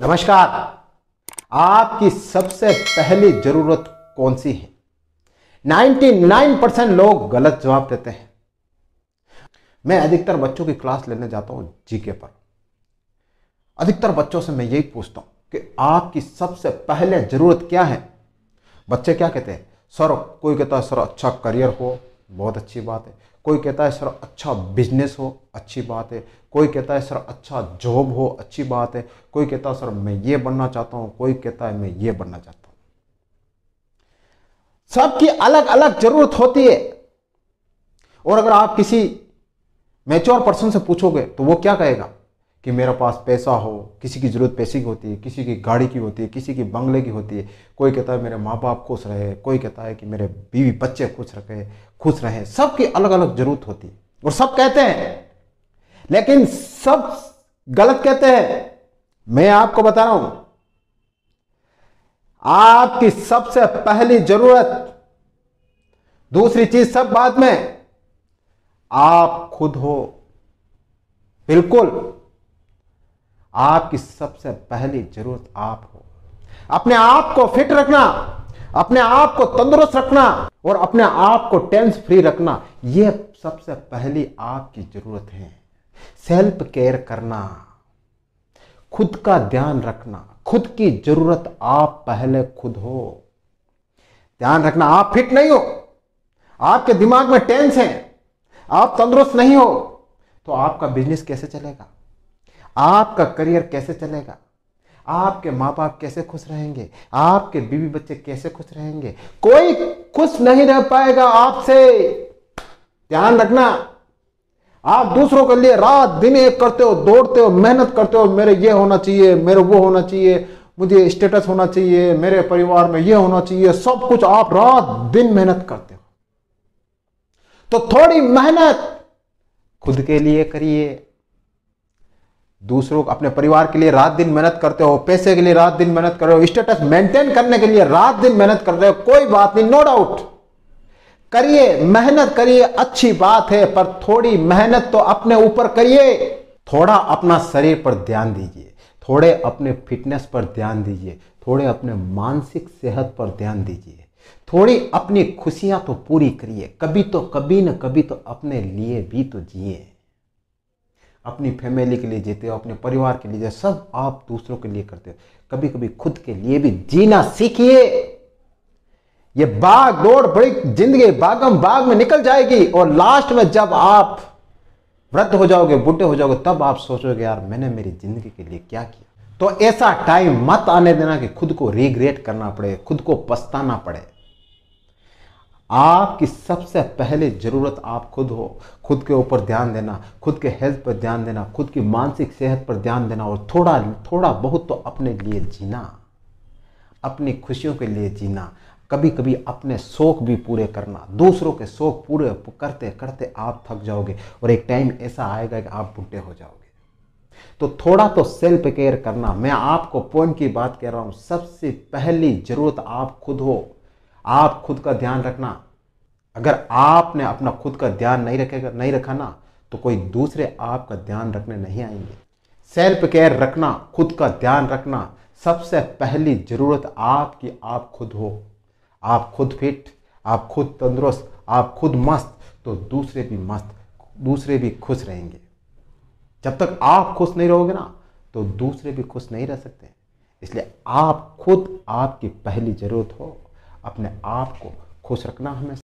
नमस्कार आपकी सबसे पहली जरूरत कौन सी है 99 परसेंट लोग गलत जवाब देते हैं मैं अधिकतर बच्चों की क्लास लेने जाता हूं जीके पर अधिकतर बच्चों से मैं यही पूछता हूं कि आपकी सबसे पहले जरूरत क्या है बच्चे क्या कहते हैं सर कोई कहता है सर अच्छा करियर हो बहुत अच्छी बात है कोई कहता है सर अच्छा बिजनेस हो अच्छी बात है कोई कहता है सर अच्छा जॉब हो अच्छी बात है कोई कहता है सर मैं ये बनना चाहता हूँ कोई कहता है मैं ये बनना चाहता हूँ सबकी अलग अलग जरूरत होती है और अगर आप किसी मेच्योर पर्सन से पूछोगे तो वो क्या कहेगा कि मेरे पास पैसा हो किसी की ज़रूरत पैसे की होती है किसी की गाड़ी की होती है किसी की बंगले की होती है कोई कहता है मेरे माँ बाप खुश रहे कोई कहता है कि मेरे बीवी बच्चे खुश रहे खुश रहे सबकी अलग अलग ज़रूरत होती है और सब कहते हैं लेकिन सब गलत कहते हैं मैं आपको बता रहा हूं आपकी सबसे पहली ज़रूरत दूसरी चीज़ सब बाद में आप खुद हो बिल्कुल आपकी सबसे पहली जरूरत आप हो अपने आप को फिट रखना अपने आप को तंदुरुस्त रखना और अपने आप को टेंस फ्री रखना यह सबसे पहली आपकी जरूरत है सेल्फ केयर करना खुद का ध्यान रखना खुद की जरूरत आप पहले खुद हो ध्यान रखना आप फिट नहीं हो आपके दिमाग में टेंस है आप तंदुरुस्त नहीं हो तो आपका बिजनेस कैसे चलेगा आपका करियर कैसे चलेगा आपके माँ बाप कैसे खुश रहेंगे आपके बीवी बच्चे कैसे खुश रहेंगे कोई खुश नहीं रह पाएगा आपसे ध्यान रखना आप दूसरों के लिए रात दिन एक करते हो दौड़ते हो मेहनत करते हो मेरे ये होना चाहिए मेरे वो होना चाहिए मुझे स्टेटस होना चाहिए मेरे परिवार में ये होना चाहिए सब कुछ आप रात दिन मेहनत करते हो तो थोड़ी मेहनत खुद के लिए करिए दूसरों को अपने परिवार के लिए रात दिन मेहनत करते हो पैसे के लिए रात दिन मेहनत कर रहे हो स्टेटस मेंटेन करने के लिए रात दिन मेहनत कर रहे हो कोई बात नहीं नो डाउट करिए मेहनत करिए अच्छी बात है पर थोड़ी मेहनत तो अपने ऊपर करिए थोड़ा अपना शरीर पर ध्यान दीजिए थोड़े अपने फिटनेस पर ध्यान दीजिए थोड़े अपने मानसिक सेहत पर ध्यान दीजिए थोड़ी अपनी खुशियां तो पूरी करिए कभी तो कभी न कभी तो अपने लिए भी तो जिए अपनी फैमिली के लिए जीते हो अपने परिवार के लिए सब आप दूसरों के लिए करते हो कभी कभी खुद के लिए भी जीना सीखिए ये बाग दौड़ बड़ी जिंदगी बागम बाग में निकल जाएगी और लास्ट में जब आप वृद्ध हो जाओगे बूढ़े हो जाओगे तब आप सोचोगे यार मैंने मेरी जिंदगी के लिए क्या किया तो ऐसा टाइम मत आने देना कि खुद को रिग्रेट करना पड़े खुद को पछताना पड़े आपकी सबसे पहले ज़रूरत आप खुद हो खुद के ऊपर ध्यान देना खुद के हेल्थ पर ध्यान देना खुद की मानसिक सेहत पर ध्यान देना और थोड़ा थोड़ा बहुत तो अपने लिए जीना अपनी खुशियों के लिए जीना कभी कभी अपने शौक भी पूरे करना दूसरों के शौक पूरे करते करते आप थक जाओगे और एक टाइम ऐसा आएगा कि आप बुढ़े हो जाओगे तो थोड़ा तो सेल्फ केयर करना मैं आपको पॉइंट की बात कह रहा हूँ सबसे पहली ज़रूरत आप खुद हो आप खुद का ध्यान रखना अगर आपने अपना खुद का ध्यान नहीं रखेगा नहीं रखा ना तो कोई दूसरे आपका ध्यान रखने नहीं आएंगे सेल्फ केयर रखना खुद का ध्यान रखना सबसे पहली ज़रूरत आपकी आप खुद हो आप खुद फिट आप खुद तंदुरुस्त आप खुद मस्त तो दूसरे भी मस्त दूसरे भी खुश रहेंगे जब तक आप खुश नहीं रहोगे ना तो दूसरे भी खुश नहीं रह सकते इसलिए आप खुद आपकी पहली ज़रूरत हो अपने आप को खुश रखना हमें